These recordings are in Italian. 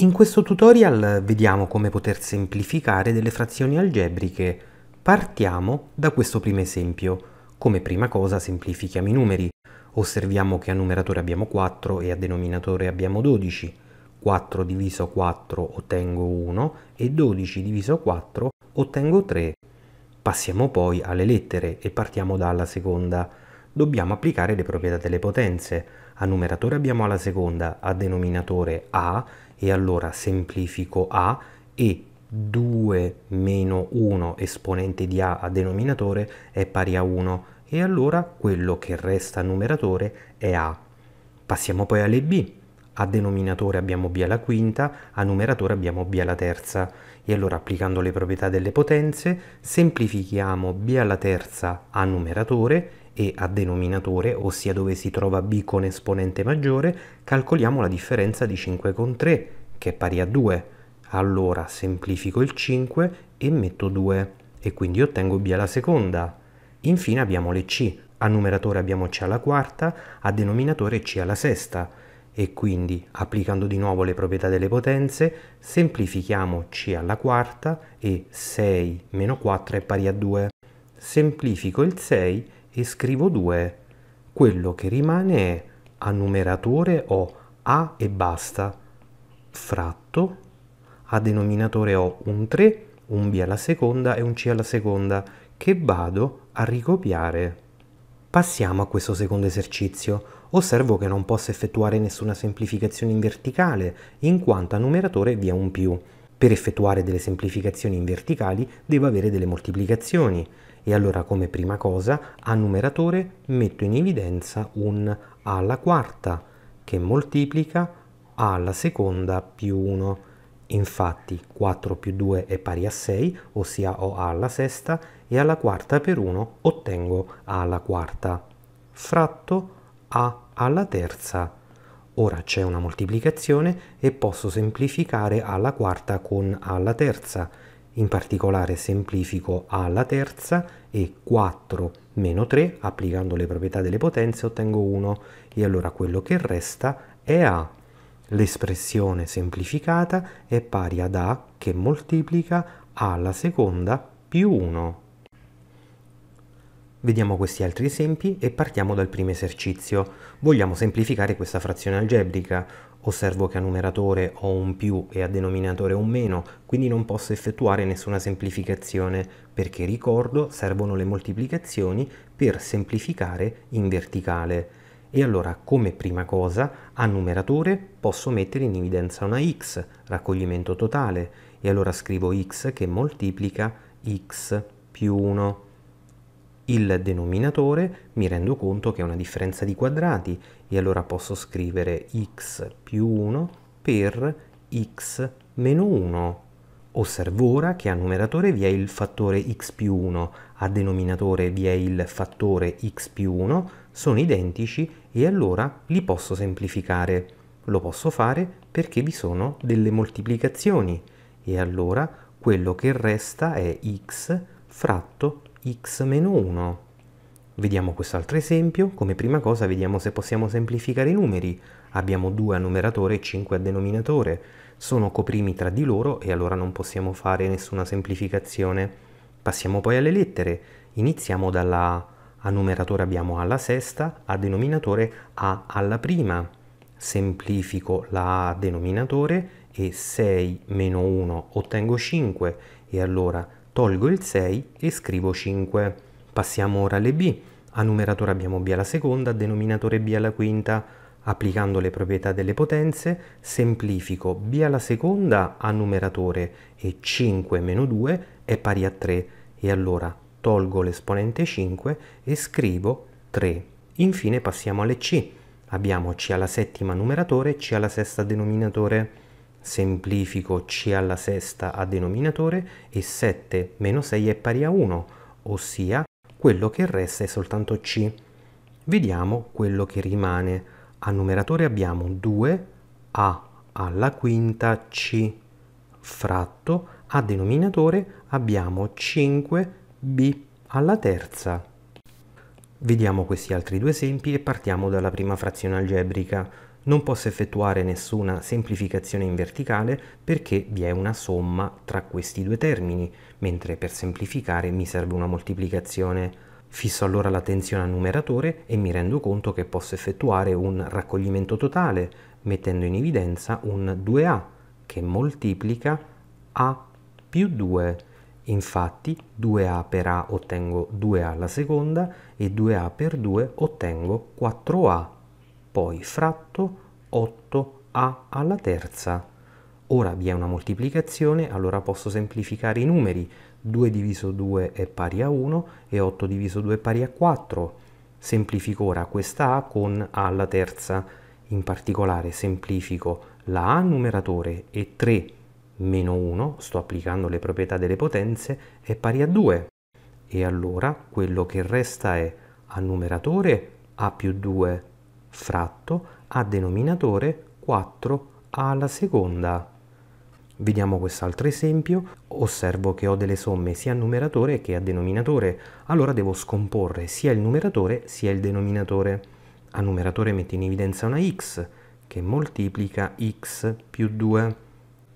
In questo tutorial vediamo come poter semplificare delle frazioni algebriche. Partiamo da questo primo esempio. Come prima cosa semplifichiamo i numeri. Osserviamo che a numeratore abbiamo 4 e a denominatore abbiamo 12. 4 diviso 4 ottengo 1 e 12 diviso 4 ottengo 3. Passiamo poi alle lettere e partiamo dalla seconda. Dobbiamo applicare le proprietà delle potenze. A numeratore abbiamo alla seconda, a denominatore A e allora semplifico a e 2 meno 1 esponente di a a denominatore è pari a 1 e allora quello che resta numeratore è a. Passiamo poi alle b. A denominatore abbiamo b alla quinta, a numeratore abbiamo b alla terza. E allora applicando le proprietà delle potenze semplifichiamo b alla terza a numeratore e a denominatore, ossia dove si trova b con esponente maggiore, calcoliamo la differenza di 5 con 3, che è pari a 2. Allora semplifico il 5 e metto 2, e quindi ottengo b alla seconda. Infine abbiamo le c, a numeratore abbiamo c alla quarta, a denominatore c alla sesta, e quindi applicando di nuovo le proprietà delle potenze semplifichiamo c alla quarta e 6 meno 4 è pari a 2. Semplifico il 6 e e scrivo 2, quello che rimane è a numeratore ho a e basta, fratto, a denominatore ho un 3, un b alla seconda e un c alla seconda, che vado a ricopiare. Passiamo a questo secondo esercizio. Osservo che non posso effettuare nessuna semplificazione in verticale, in quanto a numeratore vi è un più. Per effettuare delle semplificazioni in verticali devo avere delle moltiplicazioni e allora come prima cosa a numeratore metto in evidenza un a alla quarta che moltiplica a alla seconda più 1. Infatti 4 più 2 è pari a 6, ossia ho a alla sesta e alla quarta per 1 ottengo a alla quarta fratto a alla terza Ora c'è una moltiplicazione e posso semplificare alla quarta con alla terza. In particolare semplifico alla terza e 4 meno 3, applicando le proprietà delle potenze ottengo 1 e allora quello che resta è A. L'espressione semplificata è pari ad A che moltiplica alla seconda più 1. Vediamo questi altri esempi e partiamo dal primo esercizio. Vogliamo semplificare questa frazione algebrica. Osservo che a numeratore ho un più e a denominatore un meno, quindi non posso effettuare nessuna semplificazione, perché ricordo servono le moltiplicazioni per semplificare in verticale. E allora, come prima cosa, a numeratore posso mettere in evidenza una x, raccoglimento totale, e allora scrivo x che moltiplica x più 1 il denominatore mi rendo conto che è una differenza di quadrati e allora posso scrivere x più 1 per x meno 1. Osservo ora che a numeratore vi è il fattore x più 1, a denominatore vi è il fattore x più 1, sono identici e allora li posso semplificare. Lo posso fare perché vi sono delle moltiplicazioni e allora quello che resta è x fratto x meno 1. Vediamo quest'altro esempio, come prima cosa vediamo se possiamo semplificare i numeri. Abbiamo 2 a numeratore e 5 a denominatore. Sono coprimi tra di loro e allora non possiamo fare nessuna semplificazione. Passiamo poi alle lettere. Iniziamo dalla A. A numeratore abbiamo A alla sesta, a denominatore A alla prima. Semplifico la A denominatore e 6 meno 1 ottengo 5 e allora tolgo il 6 e scrivo 5. Passiamo ora alle b, a numeratore abbiamo b alla seconda, a denominatore b alla quinta, applicando le proprietà delle potenze, semplifico b alla seconda a numeratore e 5 meno 2 è pari a 3 e allora tolgo l'esponente 5 e scrivo 3. Infine passiamo alle c, abbiamo c alla settima numeratore c alla sesta denominatore semplifico c alla sesta a denominatore e 7 meno 6 è pari a 1, ossia quello che resta è soltanto c. Vediamo quello che rimane. A numeratore abbiamo 2 a alla quinta c fratto, a denominatore abbiamo 5b alla terza. Vediamo questi altri due esempi e partiamo dalla prima frazione algebrica. Non posso effettuare nessuna semplificazione in verticale perché vi è una somma tra questi due termini, mentre per semplificare mi serve una moltiplicazione. Fisso allora la tensione al numeratore e mi rendo conto che posso effettuare un raccoglimento totale, mettendo in evidenza un 2a che moltiplica a più 2. Infatti 2a per a ottengo 2a alla seconda e 2a per 2 ottengo 4a poi fratto 8a alla terza. Ora vi è una moltiplicazione, allora posso semplificare i numeri. 2 diviso 2 è pari a 1 e 8 diviso 2 è pari a 4. Semplifico ora questa A con A alla terza. In particolare semplifico la A numeratore e 3 meno 1, sto applicando le proprietà delle potenze, è pari a 2. E allora quello che resta è A numeratore A più 2 fratto a denominatore 4 alla seconda. Vediamo quest'altro esempio, osservo che ho delle somme sia a numeratore che a denominatore, allora devo scomporre sia il numeratore sia il denominatore. A numeratore metto in evidenza una x che moltiplica x più 2.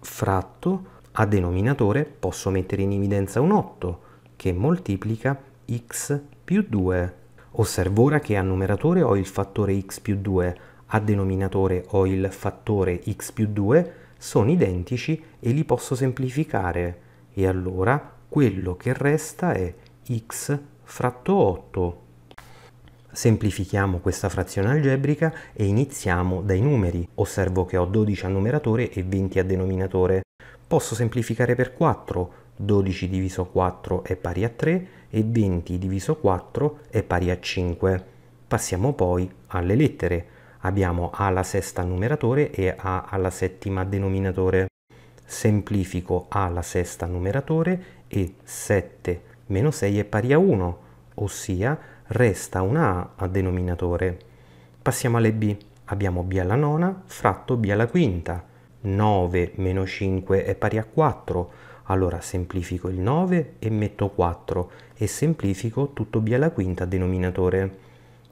Fratto a denominatore posso mettere in evidenza un 8 che moltiplica x più 2 Osservo ora che a numeratore ho il fattore x più 2, a denominatore ho il fattore x più 2, sono identici e li posso semplificare. E allora quello che resta è x fratto 8. Semplifichiamo questa frazione algebrica e iniziamo dai numeri. Osservo che ho 12 a numeratore e 20 a denominatore. Posso semplificare per 4. 12 diviso 4 è pari a 3 e 20 diviso 4 è pari a 5. Passiamo poi alle lettere. Abbiamo A alla sesta numeratore e A alla settima denominatore. Semplifico A alla sesta numeratore e 7 meno 6 è pari a 1, ossia resta una A a denominatore. Passiamo alle B. Abbiamo B alla nona fratto B alla quinta. 9 meno 5 è pari a 4 allora semplifico il 9 e metto 4 e semplifico tutto B alla quinta denominatore.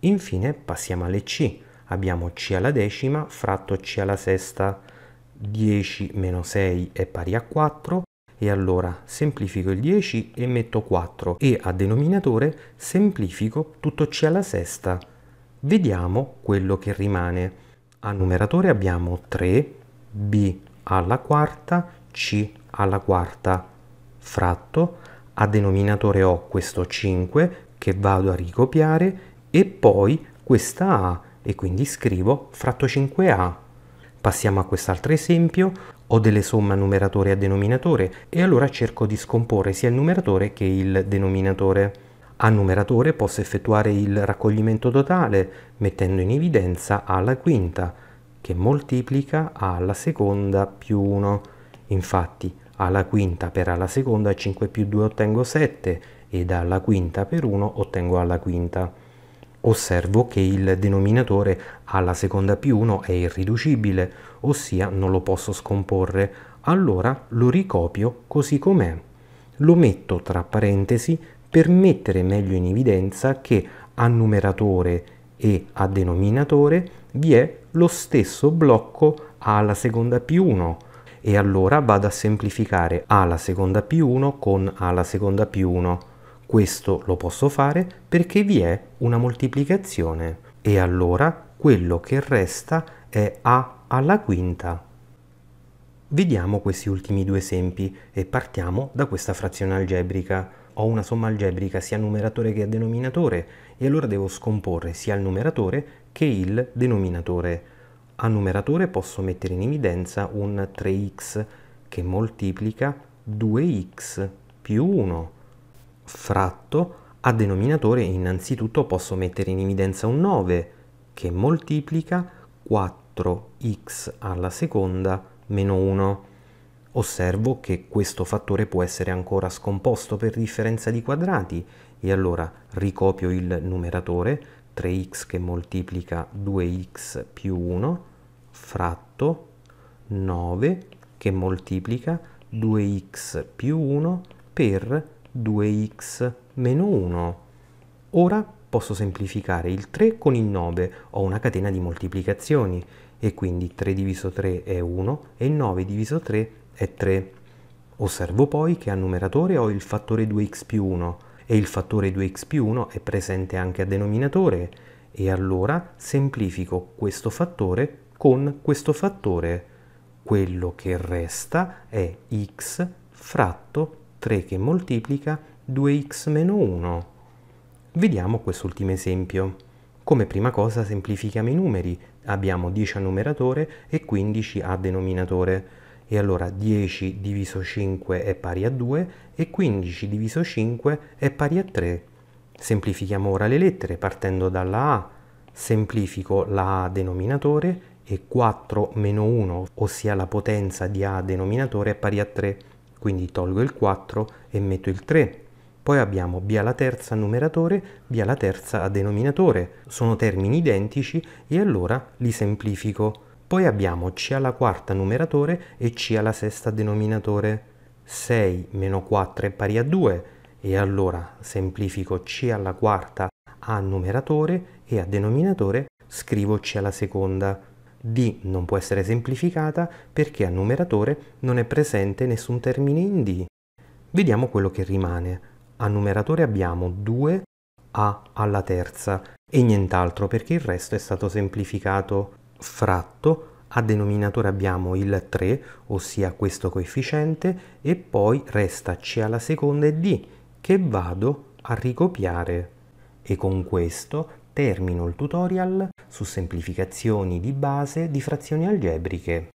Infine passiamo alle C. Abbiamo C alla decima fratto C alla sesta. 10 meno 6 è pari a 4 e allora semplifico il 10 e metto 4 e a denominatore semplifico tutto C alla sesta. Vediamo quello che rimane. A numeratore abbiamo 3, B alla quarta, C alla quarta fratto a denominatore ho questo 5 che vado a ricopiare e poi questa A e quindi scrivo fratto 5A. Passiamo a quest'altro esempio, ho delle somme a numeratore e a denominatore e allora cerco di scomporre sia il numeratore che il denominatore. A numeratore posso effettuare il raccoglimento totale mettendo in evidenza A alla quinta che moltiplica A alla seconda più 1. Infatti alla quinta per alla seconda 5 più 2 ottengo 7 e dalla quinta per 1 ottengo alla quinta. Osservo che il denominatore alla seconda più 1 è irriducibile, ossia non lo posso scomporre, allora lo ricopio così com'è. Lo metto tra parentesi per mettere meglio in evidenza che a numeratore e a denominatore vi è lo stesso blocco alla seconda più 1 e allora vado a semplificare a alla seconda più 1 con a alla seconda più 1. Questo lo posso fare perché vi è una moltiplicazione e allora quello che resta è a alla quinta. Vediamo questi ultimi due esempi e partiamo da questa frazione algebrica. Ho una somma algebrica sia numeratore che denominatore e allora devo scomporre sia il numeratore che il denominatore a numeratore posso mettere in evidenza un 3x che moltiplica 2x più 1 fratto a denominatore innanzitutto posso mettere in evidenza un 9 che moltiplica 4x alla seconda meno 1. Osservo che questo fattore può essere ancora scomposto per differenza di quadrati e allora ricopio il numeratore 3x che moltiplica 2x più 1 fratto 9 che moltiplica 2x più 1 per 2x meno 1. Ora posso semplificare il 3 con il 9, ho una catena di moltiplicazioni e quindi 3 diviso 3 è 1 e 9 diviso 3 è 3. Osservo poi che al numeratore ho il fattore 2x più 1 e il fattore 2x più 1 è presente anche a denominatore e allora semplifico questo fattore con questo fattore. Quello che resta è x fratto 3 che moltiplica 2x meno 1. Vediamo quest'ultimo esempio. Come prima cosa semplifichiamo i numeri, abbiamo 10 a numeratore e 15 a denominatore. E allora 10 diviso 5 è pari a 2 e 15 diviso 5 è pari a 3. Semplifichiamo ora le lettere partendo dalla A. Semplifico la A denominatore e 4 meno 1, ossia la potenza di A denominatore, è pari a 3, quindi tolgo il 4 e metto il 3. Poi abbiamo B alla terza numeratore, B alla terza a denominatore, sono termini identici e allora li semplifico. Poi abbiamo C alla quarta numeratore e C alla sesta denominatore. 6 meno 4 è pari a 2 e allora semplifico C alla quarta a numeratore e a denominatore scrivo C alla seconda. D non può essere semplificata perché al numeratore non è presente nessun termine in D. Vediamo quello che rimane. Al numeratore abbiamo 2 A alla terza e nient'altro perché il resto è stato semplificato fratto. A denominatore abbiamo il 3, ossia questo coefficiente, e poi resta C alla seconda e D che vado a ricopiare. E con questo termino il tutorial su semplificazioni di base di frazioni algebriche.